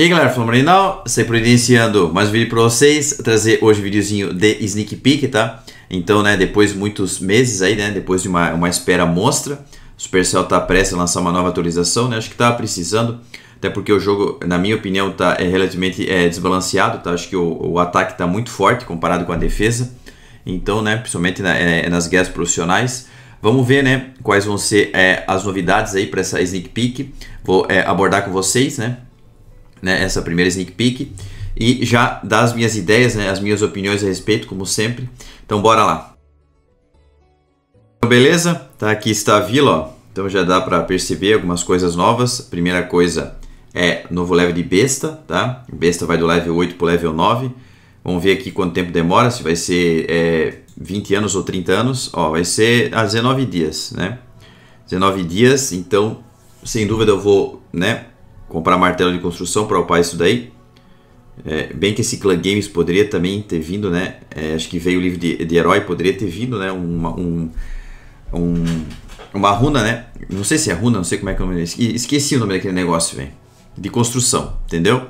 E aí galera, Flamengo sempre iniciando mais um vídeo pra vocês, trazer hoje um videozinho de sneak peek, tá? Então, né, depois de muitos meses aí, né, depois de uma, uma espera monstra, o Supercell tá prestes a lançar uma nova atualização, né, acho que tava tá precisando, até porque o jogo, na minha opinião, tá é, relativamente é, desbalanceado, tá? Acho que o, o ataque tá muito forte comparado com a defesa, então, né, principalmente na, é, nas guerras profissionais, Vamos ver, né, quais vão ser é, as novidades aí para essa sneak peek. Vou é, abordar com vocês, né, né, essa primeira sneak peek e já dar as minhas ideias, né, as minhas opiniões a respeito, como sempre. Então bora lá. Então, beleza? Tá aqui está a vila, ó. Então já dá para perceber algumas coisas novas. Primeira coisa é novo level de besta, tá? Besta vai do level 8 pro level 9. Vamos ver aqui quanto tempo demora, se vai ser é, 20 anos ou 30 anos. Ó, vai ser a 19 dias, né? 19 dias, então sem dúvida eu vou, né, comprar martelo de construção para upar isso daí. É, bem que esse Clan Games poderia também ter vindo, né? É, acho que veio o livro de, de, herói, poderia ter vindo, né? Uma, um, um, uma runa, né? Não sei se é runa, não sei como é que é o nome. Esqueci o nome daquele negócio, velho. De construção, entendeu?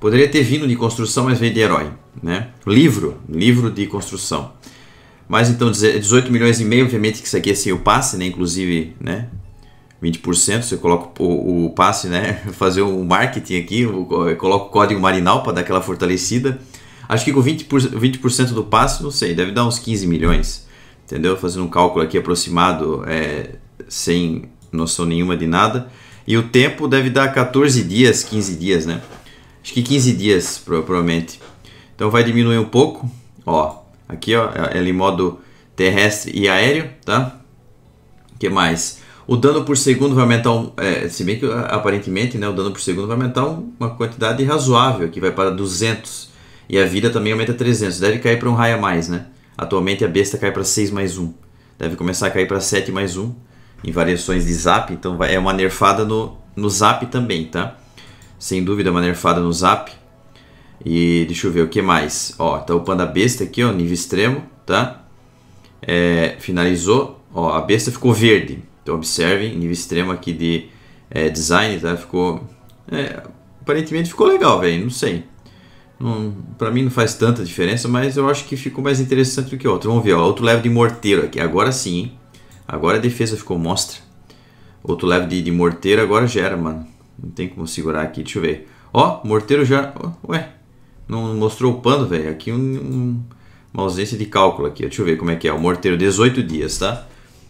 Poderia ter vindo de construção, mas veio de herói, né? Livro, livro de construção. Mas então 18 milhões e meio, obviamente que isso aqui é sem o passe, né? Inclusive, né? 20%, você coloca o, o passe, né? Fazer um marketing aqui, coloca o código Marinal para dar aquela fortalecida. Acho que com 20%, 20 do passe, não sei, deve dar uns 15 milhões. Entendeu? Fazendo um cálculo aqui aproximado, é, sem noção nenhuma de nada. E o tempo deve dar 14 dias, 15 dias, né? Acho que 15 dias, provavelmente. Então vai diminuir um pouco. Ó, aqui ó, ela é, é em modo terrestre e aéreo, tá? O que mais? O dano por segundo vai aumentar, um, é, se bem que aparentemente né, o dano por segundo vai aumentar um, uma quantidade razoável, que vai para 200. E a vida também aumenta 300, deve cair para um raio a mais, né? Atualmente a besta cai para 6 mais 1, deve começar a cair para 7 mais 1, em variações de zap, então vai, é uma nerfada no, no zap também, tá? Sem dúvida é uma nerfada no zap. E deixa eu ver o que mais. Ó, tá upando a besta aqui, ó, nível extremo, tá? É, finalizou, ó, a besta ficou verde. Então observem, nível extremo aqui de é, design, tá? Ficou... É, aparentemente ficou legal, velho, não sei. Não, pra mim não faz tanta diferença, mas eu acho que ficou mais interessante do que o outro. Vamos ver, ó, outro level de morteiro aqui. Agora sim, hein? Agora a defesa ficou mostra. Outro level de, de morteiro agora gera, mano. Não tem como segurar aqui, deixa eu ver. Ó, morteiro já... ué, não mostrou o pano, velho. Aqui um, um, uma ausência de cálculo aqui. Deixa eu ver como é que é. O morteiro, 18 dias, tá?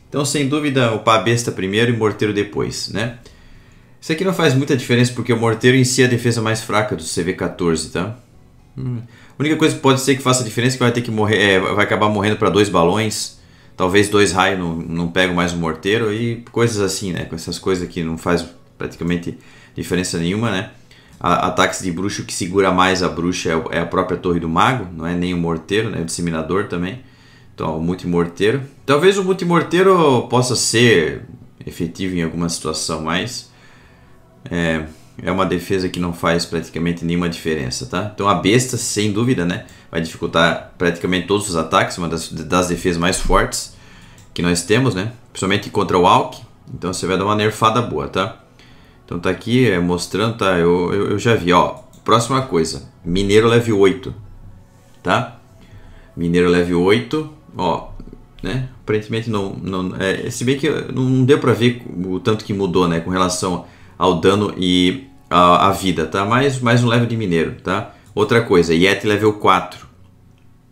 Então, sem dúvida, o pá besta primeiro e morteiro depois, né? Isso aqui não faz muita diferença porque o morteiro em si é a defesa mais fraca do CV14, tá? Hum. A única coisa que pode ser que faça diferença é que vai ter que morrer, é, vai acabar morrendo para dois balões, talvez dois raios não, não pegam mais o morteiro e coisas assim, né? Com essas coisas que não faz praticamente diferença nenhuma, né? A, ataques de bruxo que segura mais a bruxa é, é, a própria torre do mago, não é nem o morteiro, né? O disseminador também. Então, o multimorteiro. Talvez o multimorteiro possa ser efetivo em alguma situação, mas é, é uma defesa que não faz praticamente nenhuma diferença, tá? Então, a besta, sem dúvida, né? Vai dificultar praticamente todos os ataques, uma das, das defesas mais fortes que nós temos, né? Principalmente contra o Alck. Então, você vai dar uma nerfada boa, tá? Então, tá aqui é, mostrando, tá? Eu, eu, eu já vi, ó. Próxima coisa, Mineiro level 8, tá? Mineiro level 8, Ó, né? Aparentemente não. não é, se bem que não deu pra ver o tanto que mudou, né? Com relação ao dano e a, a vida, tá? Mais, mais um level de mineiro, tá? Outra coisa, Yeti level 4.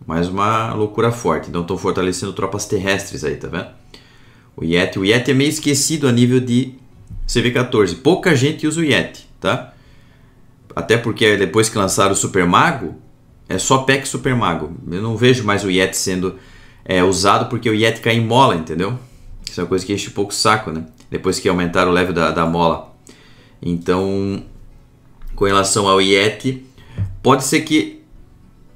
Mais uma loucura forte. Então estou fortalecendo tropas terrestres aí, tá vendo? O Yeti. O Yeti é meio esquecido a nível de CV14. Pouca gente usa o Yeti, tá? Até porque depois que lançaram o Super Mago, é só PEC Super Mago. Eu não vejo mais o Yeti sendo é usado porque o Yeti cai em mola, entendeu? Isso é uma coisa que enche um pouco o saco, né? Depois que aumentaram o level da, da mola. Então, com relação ao Yeti, pode ser que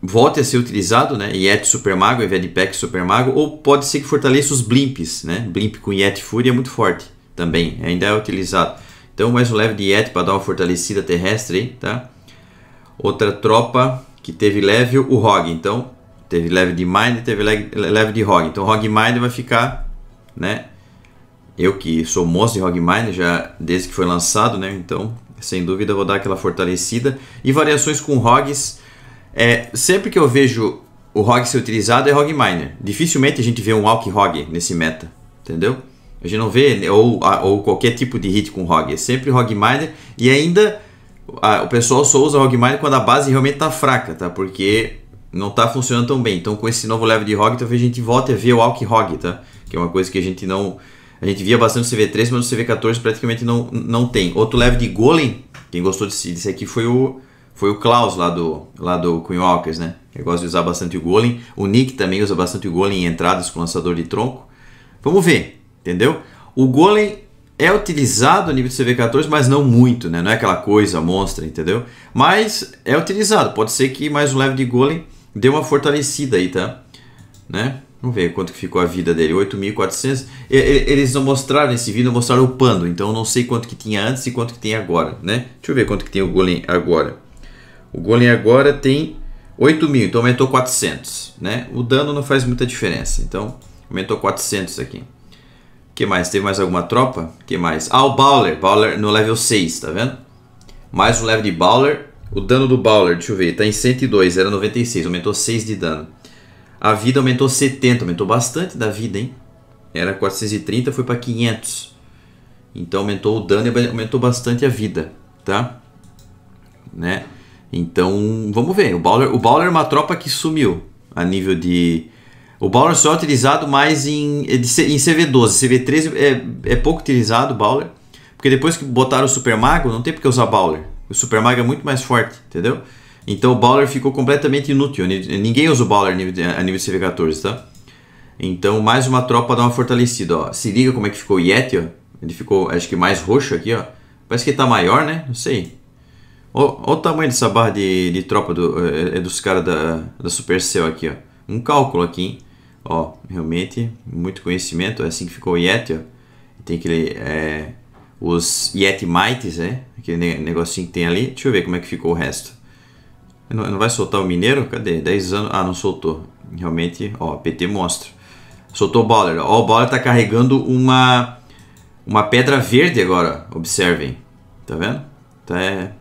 volte a ser utilizado, né? Yeti Super Mago, ao invés de Pack Super Mago, ou pode ser que fortaleça os Blimps, né? Blimp com Yeti Fury é muito forte também, ainda é utilizado. Então, mais um level de Yeti para dar uma fortalecida terrestre aí, tá? Outra tropa que teve level, o Hog. Então, Teve leve de Mind, teve leve de Hog. Então Hog Mind vai ficar, né? Eu que sou moço de Hog Mind já desde que foi lançado, né? Então, sem dúvida vou dar aquela fortalecida e variações com Hogs. É, sempre que eu vejo o Hog ser utilizado é Hog Miner. Dificilmente a gente vê um Alk Hog nesse meta, entendeu? A gente não vê né, ou, ou qualquer tipo de hit com Hog, é sempre Hog Miner e ainda o pessoal só usa Hog Miner quando a base realmente tá fraca, tá? Porque não está funcionando tão bem. Então, com esse novo level de ROG, talvez a gente volte a ver o Alk ROG, tá? Que é uma coisa que a gente não. A gente via bastante no CV3, mas no CV14 praticamente não, não tem. Outro level de Golem, quem gostou desse, desse aqui foi o, foi o Klaus lá do, lá do Queen Walkers, né? Eu de usar bastante o Golem. O Nick também usa bastante o Golem em entradas com lançador de tronco. Vamos ver, entendeu? O Golem é utilizado a nível de CV14, mas não muito, né? Não é aquela coisa monstra, entendeu? Mas é utilizado. Pode ser que mais um level de Golem deu uma fortalecida aí, tá? Né? Vamos ver quanto que ficou a vida dele, 8.400. Eles não mostraram nesse vídeo, mostraram o pano. então eu não sei quanto que tinha antes e quanto que tem agora, né? Deixa eu ver quanto que tem o golem agora. O golem agora tem 8.000, mil, então aumentou 400, né? O dano não faz muita diferença, então aumentou 400 aqui. que mais? Teve mais alguma tropa? que mais? Ah, o Bowler, Bowler no level 6, tá vendo? Mais um level de Bowler o dano do Bowler, deixa eu ver, tá em 102, era 96, aumentou 6 de dano. A vida aumentou 70, aumentou bastante da vida, hein? Era 430, foi para 500. Então aumentou o dano e aumentou bastante a vida, tá? Né? Então, vamos ver. O Bowler, o Bowler é uma tropa que sumiu a nível de... O Bowler só é utilizado mais em, é em CV12. CV13 é, é pouco utilizado o Bowler. Porque depois que botaram o Super Mago, não tem porque usar Bowler o Super Mago é muito mais forte, entendeu? Então o Bowler ficou completamente inútil. Ninguém usa o Bowler a nível CV14, tá? Então mais uma tropa dá uma fortalecida, ó. Se liga como é que ficou o Yeti, ó. Ele ficou, acho que mais roxo aqui, ó. Parece que ele tá maior, né? Não sei. Olha o tamanho dessa barra de, de tropa do, é, é dos caras da, da Supercell aqui, ó. Um cálculo aqui, hein? Ó, realmente, muito conhecimento. É assim que ficou o Yeti, ó. Tem aquele... É, os Yeti Mites, né? Aquele negocinho que tem ali. Deixa eu ver como é que ficou o resto. Não, não vai soltar o mineiro? Cadê? 10 anos. Ah, não soltou. Realmente, ó, PT monstro. Soltou o Baller. Ó, o Baller tá carregando uma uma pedra verde agora, observem. Tá vendo? Tá é...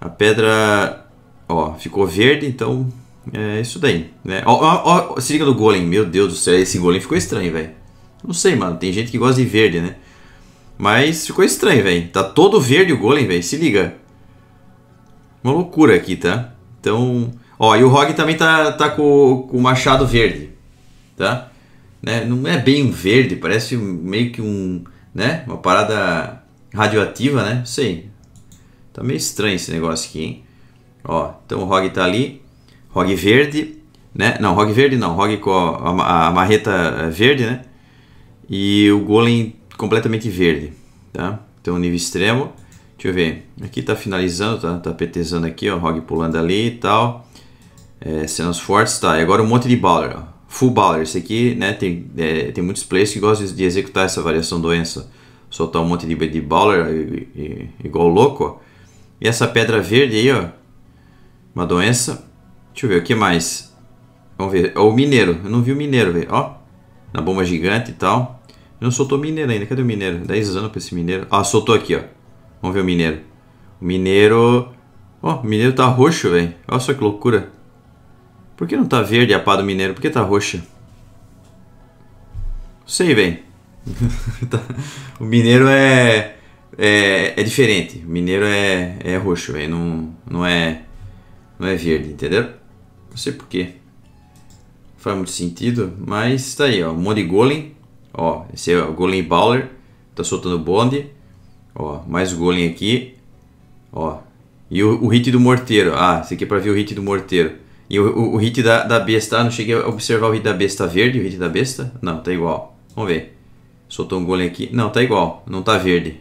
A pedra, ó, ficou verde, então é isso daí, né? Ó, ó, ó, se liga do golem, meu Deus do céu, esse golem ficou estranho, velho. Não sei, mano, tem gente que gosta de verde, né? Mas ficou estranho, velho. Tá todo verde o golem, velho. Se liga. Uma loucura aqui, tá? Então... Ó, e o Rog também tá, tá com, com o machado verde, tá? Né? Não é bem um verde, parece meio que um... Né? Uma parada radioativa, né? Não sei. Tá meio estranho esse negócio aqui, hein? Ó, então o Rog tá ali. Rog verde, né? Não, Rog verde não. Rog com a, a, a marreta verde, né? E o Golem completamente verde, tá? Então nível extremo, deixa eu ver, aqui tá finalizando, tá, tá petezando aqui, ó, Rog pulando ali e tal, é, cenas fortes, tá, e agora um monte de Baller, ó. Full Baller, esse aqui, né, tem, é, tem muitos players que gostam de executar essa variação doença, soltar um monte de, de Baller e, e, igual louco, ó. E essa pedra verde aí, ó, uma doença, deixa eu ver, o que mais? Vamos ver, ó, é o mineiro, eu não vi o mineiro, velho, ó, na bomba gigante e tal, eu não soltou mineiro ainda. Cadê o mineiro? 10 anos pra esse mineiro. Ah, soltou aqui, ó. Vamos ver o mineiro. O mineiro... Ó, oh, o mineiro tá roxo, velho. Olha só que loucura. Por que não tá verde a pá do mineiro? Por que tá roxa? Sei, velho. Tá. o mineiro é, é... É diferente. O mineiro é, é roxo, velho. Não, não é... Não é verde, entendeu? Não sei por que. faz muito sentido, mas tá aí, ó. Um monte de golem. Ó, esse é o Golem Bowler. Tá soltando bonde. Ó, mais Golem aqui. Ó. E o, o hit do morteiro. Ah, esse aqui é pra ver o hit do morteiro. E o, o, o hit da, da besta. Ah, não cheguei a observar o hit da besta verde. O hit da besta? Não, tá igual. Vamos ver. Soltou um golem aqui. Não, tá igual. Não tá verde.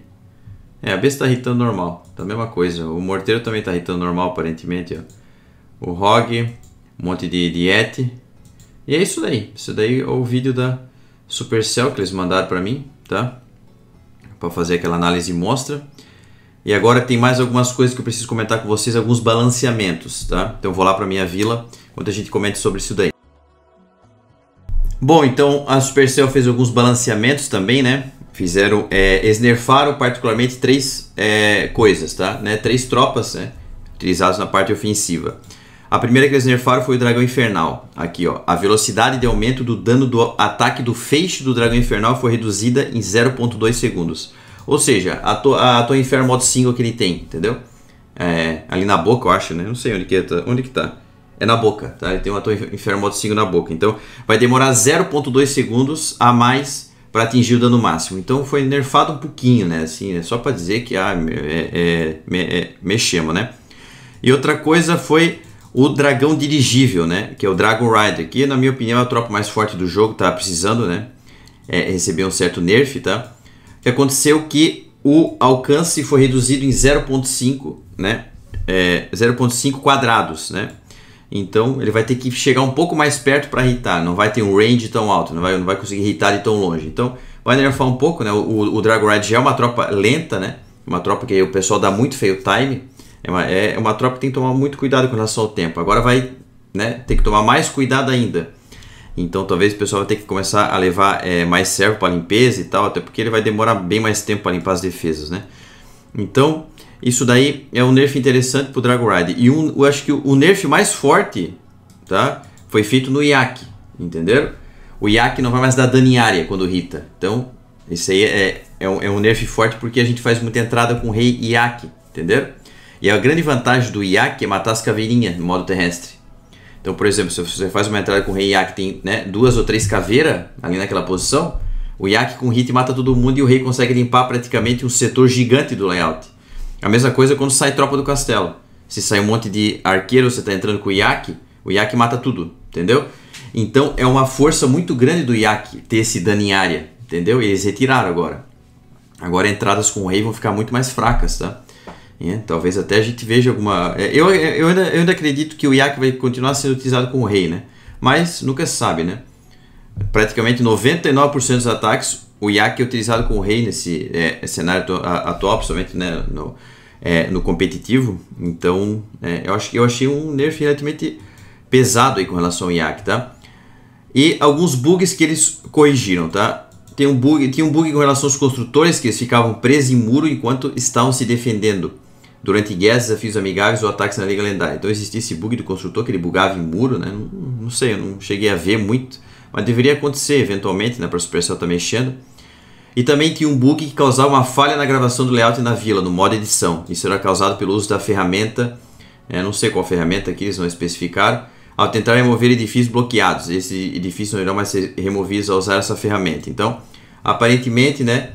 É, a besta tá hitando normal. Tá a mesma coisa. O morteiro também tá hitando normal, aparentemente. Ó. O Hog. Um monte de diete. E é isso daí. Isso daí é o vídeo da Supercell que eles mandaram para mim, tá? Para fazer aquela análise mostra. E agora tem mais algumas coisas que eu preciso comentar com vocês, alguns balanceamentos, tá? Então eu vou lá para minha vila, enquanto a gente comenta sobre isso daí. Bom, então a Supercell fez alguns balanceamentos também, né? Fizeram, é, eles nerfaram particularmente três é, coisas, tá? Né? Três tropas, né? Utilizadas na parte ofensiva. A primeira que eles nerfaram foi o Dragão Infernal. Aqui, ó. A velocidade de aumento do dano do ataque do feixe do Dragão Infernal foi reduzida em 0.2 segundos. Ou seja, a, to, a Toa Inferno modo 5 que ele tem, entendeu? É, ali na boca, eu acho, né? Não sei onde que, é, tá, onde que tá. É na boca, tá? Ele tem uma Toa Inferno modo 5 na boca. Então, vai demorar 0.2 segundos a mais para atingir o dano máximo. Então foi nerfado um pouquinho, né? Assim, né? só para dizer que ah, é, é, é, mexemos, né? E outra coisa foi o dragão dirigível, né? Que é o Dragon Rider, que na minha opinião é a tropa mais forte do jogo, tá precisando, né? É, receber um certo nerf, tá? O que aconteceu é que o alcance foi reduzido em 0.5, né? É, 0.5 quadrados, né? Então ele vai ter que chegar um pouco mais perto para irritar, não vai ter um range tão alto, não vai, não vai conseguir irritar de tão longe. Então vai nerfar um pouco, né? O, o, o Dragon Ride já é uma tropa lenta, né? Uma tropa que o pessoal dá muito feio time. É uma, é uma tropa que tem que tomar muito cuidado com relação ao tempo. Agora vai né, ter que tomar mais cuidado ainda. Então talvez o pessoal vai ter que começar a levar é, mais servo para limpeza e tal, até porque ele vai demorar bem mais tempo para limpar as defesas, né? Então, isso daí é um nerf interessante pro Dragon Ride. E um, eu acho que o, nerf mais forte, tá? Foi feito no Yak, entenderam? O Yak não vai mais dar dano em área quando irrita. Então, isso aí é, é, um, é um nerf forte porque a gente faz muita entrada com o Rei Yak, entenderam? E a grande vantagem do iak é matar as caveirinhas no modo terrestre. Então, por exemplo, se você faz uma entrada com o rei iaque tem né, duas ou três caveiras ali naquela posição, o iak com hit mata todo mundo e o rei consegue limpar praticamente um setor gigante do layout. A mesma coisa quando sai tropa do castelo. Se sai um monte de arqueiro, você está entrando com o iaque, o iak mata tudo, entendeu? Então é uma força muito grande do iak ter esse dano em área, entendeu? E eles retiraram agora. Agora entradas com o rei vão ficar muito mais fracas, tá? É, talvez até a gente veja alguma. É, eu, é, eu, ainda, eu ainda acredito que o IAC vai continuar sendo utilizado como rei, né? Mas nunca se sabe, né? Praticamente 99% dos ataques, o IAC é utilizado como rei nesse é, cenário atual, principalmente né, no, é, no competitivo. Então, é, eu, acho, eu achei um nerf relativamente pesado aí com relação ao IAC, tá? E alguns bugs que eles corrigiram, tá? Tem um bug, tinha um bug com relação aos construtores que eles ficavam presos em muro enquanto estavam se defendendo durante guerras, desafios amigáveis ou ataques na Liga Lendária. Então existia esse bug do construtor que ele bugava em muro, né? Não, não sei, eu não cheguei a ver muito, mas deveria acontecer eventualmente, né? Para o Supercell tá mexendo. E também tinha um bug que causava uma falha na gravação do layout na vila, no modo edição. Isso era causado pelo uso da ferramenta, é, não sei qual ferramenta que eles não especificaram, ao tentar remover edifícios bloqueados. Esses edifícios não irão mais ser removidos ao usar essa ferramenta. Então, aparentemente, né?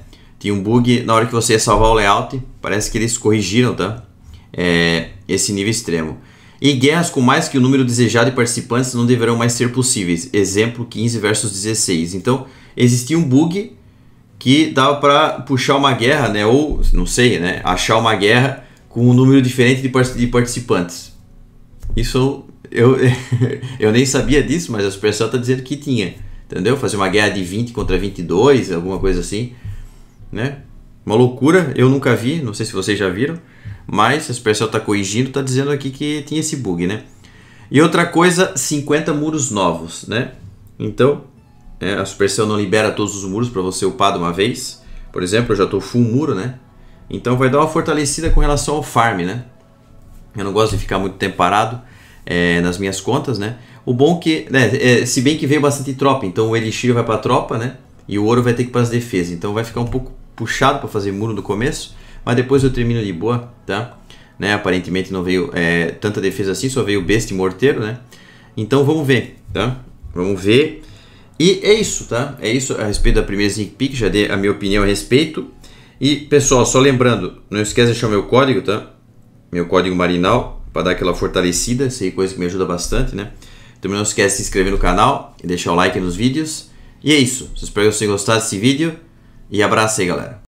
Tinha um bug na hora que você ia salvar o layout, parece que eles corrigiram, tá? É, esse nível extremo. E guerras com mais que o número desejado de participantes não deverão mais ser possíveis. Exemplo 15 versus 16. Então, existia um bug que dava para puxar uma guerra, né? Ou, não sei, né? Achar uma guerra com um número diferente de, participantes. Isso eu, eu nem sabia disso, mas as pessoas estão tá dizendo que tinha. Entendeu? Fazer uma guerra de 20 contra 22, alguma coisa assim né? Uma loucura, eu nunca vi, não sei se vocês já viram, mas o pessoal está corrigindo, está dizendo aqui que tinha esse bug, né? E outra coisa, 50 muros novos, né? Então, é, a Supercell não libera todos os muros para você upar de uma vez. Por exemplo, eu já estou full muro, né? Então vai dar uma fortalecida com relação ao farm, né? Eu não gosto de ficar muito tempo parado é, nas minhas contas, né? O bom que, né, é, se bem que veio bastante tropa, então o Elixir vai para a tropa, né? e o ouro vai ter que ir para as defesas. Então vai ficar um pouco puxado para fazer muro no começo, mas depois eu termino de boa, tá? Né? Aparentemente não veio é, tanta defesa assim, só veio besta e morteiro, né? Então vamos ver, tá? Vamos ver. E é isso, tá? É isso a respeito da primeira sneak peek, já dei a minha opinião a respeito. E pessoal, só lembrando, não esquece de deixar meu código, tá? Meu código marinal para dar aquela fortalecida, sei é coisa que me ajuda bastante, né? Também não esquece de se inscrever no canal e deixar o like nos vídeos. E é isso. Espero que vocês tenham gostado desse vídeo. E abraço aí, galera.